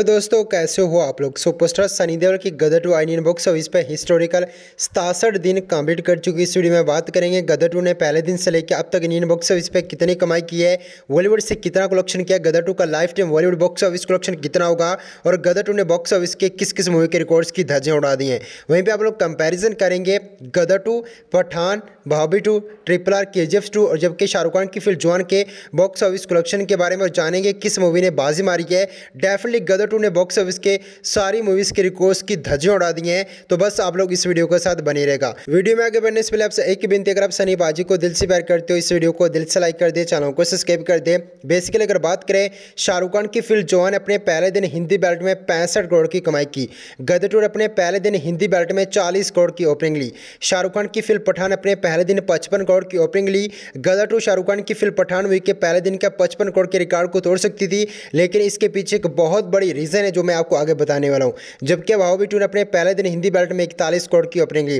तो दोस्तों कैसे हो आप लोग सुपरस्टार सनी देओल की गदर टू आइन बॉक्स सर्विस पर हिस्टोरिकल सतासठ दिन कंप्लीट कर चुकी है इस वीडियो में बात करेंगे गदर टू ने पहले दिन से लेकर अब तक इंडियन बॉक्स सर्विस पर कितनी कमाई की है बॉलीवुड से कितना कलेक्शन किया गदर टू का lifetime Bollywood box office collection कितना होगा और गदर टू ने बॉक्स ऑफिस के किस किस मूवी के रिकॉर्ड्स की धजें उड़ा दी हैं वहीं पर आप लोग कंपेरिजन करेंगे गदर टू पठान भाभी टू ट्रिपल आर के जी एफ टू और जबकि शाहरुख खान की फिल्म जवान के बॉक्स ऑफिस कलेक्शन के बारे में जानेंगे किस मूवी ने बाजी मारी है डेफिनेटली गदर टू ने बॉक्स ऑफिस के सारी मूवीज़ के रिकॉर्ड की धज्जे उड़ा दी है तो बस आप लोग इस वीडियो के साथ बने रहेगा वीडियो में आगे बढ़ने से पहले आपसे एक ही बिनती अगर आप सनी बाजी को दिल से प्यार करते हो इस वीडियो को दिल से लाइक कर दे चैनल को सब्सक्राइब कर दे बेसिकली अगर बात करें शाहरुख खान की फिल्म जवान अपने पहले दिन हिंदी बेल्ट में पैंसठ करोड़ की कमाई की गद टूर अपने पहले दिन हिंदी बेल्ट में चालीस करोड़ की ओपनिंग ली शाहरुख खान की फिल्म पठान अपने पहले दिन पचपन करोड़ की ओपनिंग ली गद टू शाहरुख खान की फिल्म पठान हुई के पहले दिन का पचपन करोड़ के रिकॉर्ड को तोड़ सकती थी लेकिन इसके पीछे एक बहुत बड़ी रीज़न है जो मैं आपको आगे बताने वाला हूँ जबकि वाह टू ने अपने पहले दिन हिंदी बैल्ट में इकतालीस करोड़ की ओपनिंग ली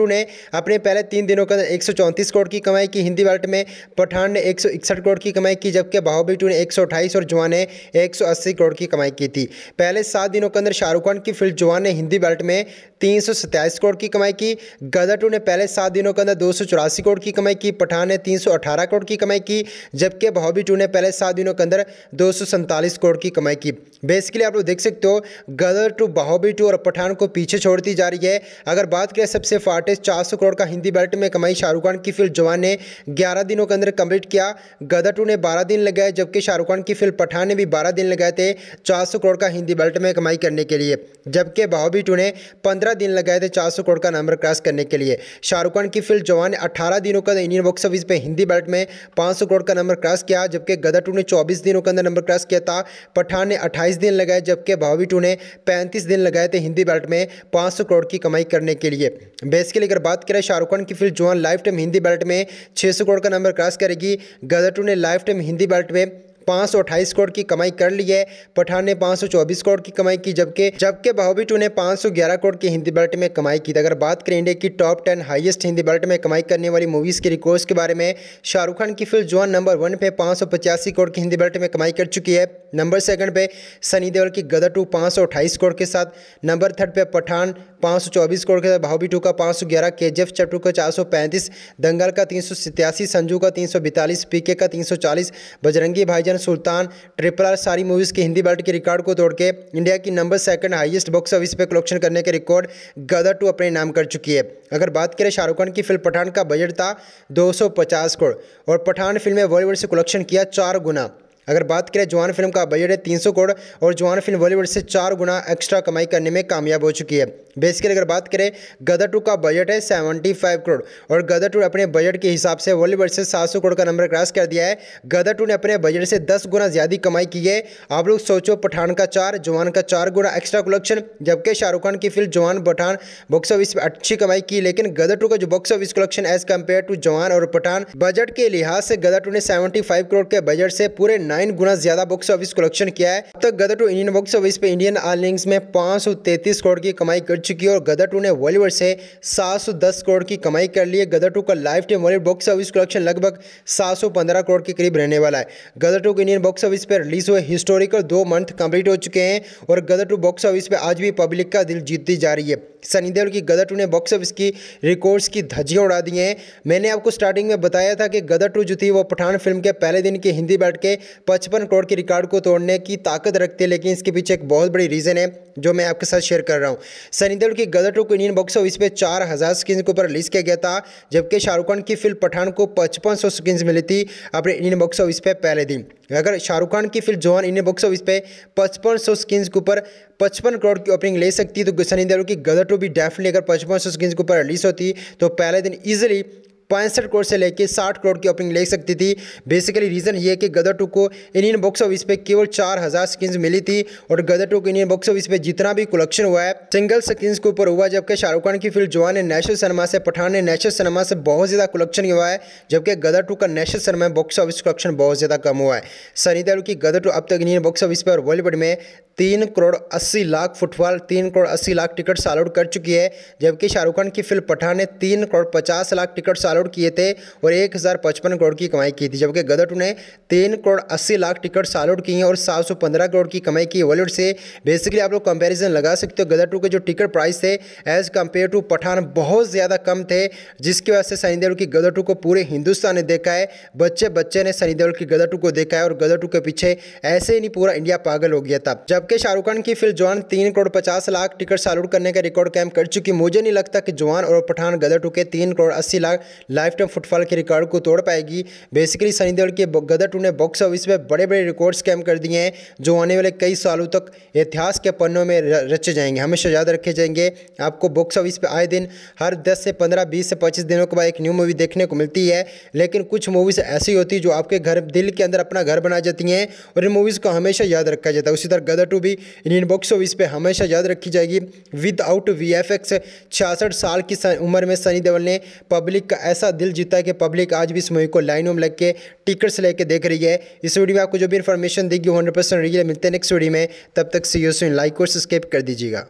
टू ने अपने पहले तीन दिनों के अंदर एक सौ करोड़ की कमाई की हिंदी बैल्ट में पठान ने एक करोड़ की कमाई की जबकि बाहु टू ने एक और जवान ने एक करोड़ की कमाई की थी पहले सात दिनों के अंदर शाहरुख खान की फिल्म जवान ने हिंदी बेल्ट में तीन सौ सत्ताईस करोड़ की कमाई की गदर टू ने पहले सात दिनों के अंदर दो सौ चौरासी करोड़ की कमाई की पठान ने तीन सौ अठारह करोड़ की कमाई की जबकि बहबी टू ने पहले सात दिनों के अंदर दो सौ करोड़ की कमाई की बेसिकली आप लोग देख सकते हो गदर टू बहबी टू और पठान को पीछे छोड़ती जा रही है अगर बात करें सबसे फाटेस्ट चार सौ करोड़ का हिंदी बेल्ट में कमाई शाहरुख खान की फिल्म जवान ने ग्यारह दिनों के अंदर कंप्लीट किया गदर टू ने बारह दिन लगाए जबकि शाहरुख खान की फिल्म पठान ने भी बारह दिन लगाए थे चार सौ करोड़ का हिंदी बेल्ट में कमाई करने के लिए जबकि बहबी टू ने पंद्रह पंद्रह दिन लगाए थे चार सौ करोड़ का नंबर क्रॉस करने के लिए शाहरुख खान की फिल्म जवान ने अठारह दिनों का इंडियन बॉक्स ऑफिस पर हिंदी बैल्ट में पाँच करोड़ का नंबर क्रॉस किया जबकि गदर टू ने चौबीस दिनों के अंदर नंबर क्रॉस किया था पठान ने अट्ठाईस दिन लगाए जबकि भावी टू ने पैंतीस दिन लगाए थे हिंदी बैल्ट में पाँच करोड़ की कमाई करने के लिए बेसिकली अगर बात करें शाहरुख खान की फिल्म जवान लाइफ टाइम हिंदी बेल्ट में छः करोड़ का नंबर क्रॉस करेगी गदर टू ने लाइफ टाइम हिंदी बेल्ट में पाँच करोड़ की कमाई कर ली है पठान ने पाँच करोड़ की कमाई की जबकि जबकि बहुबी टू ने पाँच करोड़ की हिंदी बल्ट में कमाई की अगर बात करें इंडिया की top ten highest Hindi belt में कमाई करने वाली मूवीज़ के रिकॉर्ड्स के बारे में शाहरुख खान की फिल्म जोन नंबर वन पे पाँच करोड़ की हिंदी बल्ट में कमाई कर चुकी है नंबर सेकंड पे सनी देओल की गदर टू पाँच करोड़ के साथ नंबर थर्ड पे पठान पाँच सौ चौबीस करोड़ का भाव टू का पाँच सौ ग्यारह के जी एफ चैप्टर का चार सौ पैंतीस दंगल का तीन सौ सतासी संजू का तीन सौ बैतालीस पी के का तीन सौ चालीस बजरंगी भाईजान सुल्तान ट्रिपल आर सारी मूवीज़ के हिंदी वर्ल्ड के रिकॉर्ड को तोड़ के इंडिया की number second highest box office पर कलेक्शन करने के रिकॉर्ड गदर टू अपने नाम कर चुकी है अगर बात करें शाहरुख खान की फिल्म पठान का बजट था पचास करोड़ और पठान फिल्म ने बॉलीवुड से कलेक्शन किया चार गुना अगर बात करें जवान फिल्म का बजट है 300 करोड़ और जवान फिल्म बॉलीवुड से चार गुना एक्स्ट्रा कमाई करने में कामयाब हो चुकी है बेसिकली अगर बात करें गदर टू का बजट है सेवेंटी फाइव करोड़ और गदर टू अपने बजट के हिसाब से वर्ल्ड से सात सौ करोड़ का नंबर क्रॉस कर दिया है गदर टू ने अपने बजट से दस गुना ज़्यादा कमाई की है आप लोग सोचो पठान का चार जवान का चार गुना एक्स्ट्रा कलेक्शन जबकि शाहरुख खान की फिल्म जवान पठान बॉक्स ऑफिस पर अच्छी कमाई की लेकिन गदर टू का जो box office collection as compared to Jawan और पठान बजट के लिहाज से गदर टू ने सेवेंटी फाइव करोड़ के बजट से पूरे नाइन गुना ज्यादा बॉक्स ऑफिस कलेक्शन किया है अब तक Gadar two Indian box office पर इंडियन आर्लिंग्स में पाँच सौ तैतीस करोड़ की कमाई कर चुकी है और गदर टू ने वॉलीवुड से 710 करोड़ की कमाई कर ली है गदर टू का lifetime Bollywood box office collection लगभग 715 करोड़ के करीब रहने वाला है गदर टू के इंडियन बॉक्स ऑफिस पर रिलीज हुए हिस्टोरिकल दो मंथ कंप्लीट हो चुके हैं और गदर टू बॉक्स ऑफिस पर आज भी पब्लिक का दिल जीतती जा रही है सनी देओल की गदर टू ने बॉक्स ऑफिस की रिकॉर्ड्स की धज्जियाँ उड़ा दी हैं मैंने आपको स्टार्टिंग में बताया था कि गदर टू जो थी वो पठान फिल्म के पहले दिन की हिंदी बैठ के पचपन करोड़ के रिकॉर्ड को तोड़ने की ताकत रखती है लेकिन इसके पीछे एक बहुत बड़ी रीज़न है जो मैं आपके साथ शेयर कर रहा हूँ सनी देओल की गदर टू को इंडियन बॉक्स ऑफिस पर चार हज़ार स्क्रीन के ऊपर रिलीज किया गया था जबकि शाहरुख खान की फिल्म पठान को पचपन सौ स्क्रीन मिली थी अपने इंडियन बॉक्स ऑफिस पर पहले दिन अगर शाहरुख खान की film Jawan Indian box office पे पचपन सौ स्किन्स के ऊपर पचपन करोड़ की ओपनिंग ले सकती है तो सनी देओल की गदर टू भी डेफिनेटली अगर पचपन सौ स्किन्स के ऊपर रिलीज होती तो पहले दिन ईजिली पैंसठ करोड़ से लेकर साठ करोड़ की ओपनिंग ले सकती थी बेसिकली रीज़न ये कि गदर टू को इंडियन बॉक्स ऑफिस पे केवल चार हज़ार स्किन मिली थी और गदर टू को इंडियन बॉक्स ऑफिस पे जितना भी कलेक्शन हुआ है सिंगल स्किन के ऊपर हुआ जबकि शाहरुख खान की फिल्म जवान ने नेशनल सिनेमा से पठान ने नेशनल सिनेमा से बहुत ज़्यादा कलेक्शन हुआ है जबकि गदर टू का national cinema box office collection बहुत ज़्यादा कम हुआ है सनी दे की गदर टू अब तक इंडियन बॉक्स ऑफिस पर बॉलीवुड में तीन करोड़ अस्सी लाख फुटबॉल तीन करोड़ अस्सी लाख टिकट सालोड कर चुकी है जबकि शाहरुख खान की फिल्म पठान ने तीन करोड़ पचास लाख टिकट सालोड करोड़ किए थे और एक करोड़ की कमाई की थी जबकि गदर टू ने तीन करोड़ अस्सी लाख टिकट सालोड की हैं और सात करोड़ की कमाई की बॉलीवुड से बेसिकली आप लोग कंपेरिजन लगा सकते हो गदर टू के जो टिकट प्राइस थे एज़ कम्पेयर टू पठान बहुत ज़्यादा कम थे जिसकी वजह से सनी देवल की गदर टू को पूरे हिंदुस्तान ने देखा है बच्चे बच्चे ने सनी देवल की गदर टू को देखा है और गदर टू के पीछे ऐसे ही नहीं पूरा इंडिया पागल हो गया था जबकि शाहरुख खान की फिल्म जवान तीन करोड़ पचास लाख टिकट सालोड करने का रिकॉर्ड कैम कर चुकी मुझे नहीं लगता कि जवान और पठान गदर टू के तीन करोड़ अस्सी लाख लाइफ टाइम फुटफॉल के रिकॉर्ड को तोड़ पाएगी बेसिकली सनी देओल के गदर टू ने बॉक्स ऑफिस में बड़े बड़े रिकॉर्ड्स कैम कर दिए हैं जो आने वाले कई सालों तक इतिहास के पन्नों में रचे जाएंगे हमेशा याद रखे जाएंगे आपको बॉक्स ऑफिस पर आए दिन हर दस से पंद्रह बीस से पच्चीस दिनों के बाद एक न्यू मूवी देखने को मिलती है लेकिन कुछ मूवीज़ ऐसी होती है जो आपके घर दिल के अंदर अपना घर बना जाती हैं और इन मूवीज़ को हमेशा याद रखा जाता है उसी तरह गदर टू भी इन बॉक्स ऑफिस पर हमेशा याद रखी जाएगी विदाउट वी एफ एक्स छियासठ साल की उम्र में सनी देओल ने पब्लिक का ऐसा ऐसा दिल जीता है कि पब्लिक आज भी इस मूवी को लाइनों में लग के टिकट्स लेके देख रही है इस वीडियो में आपको जो भी इन्फॉर्मेशन देगी हंड्रेड परसेंट रही है मिलते हैं नेक्स्ट वीडियो में तब तक सी यू लाइक और सब्सक्राइब कर दीजिएगा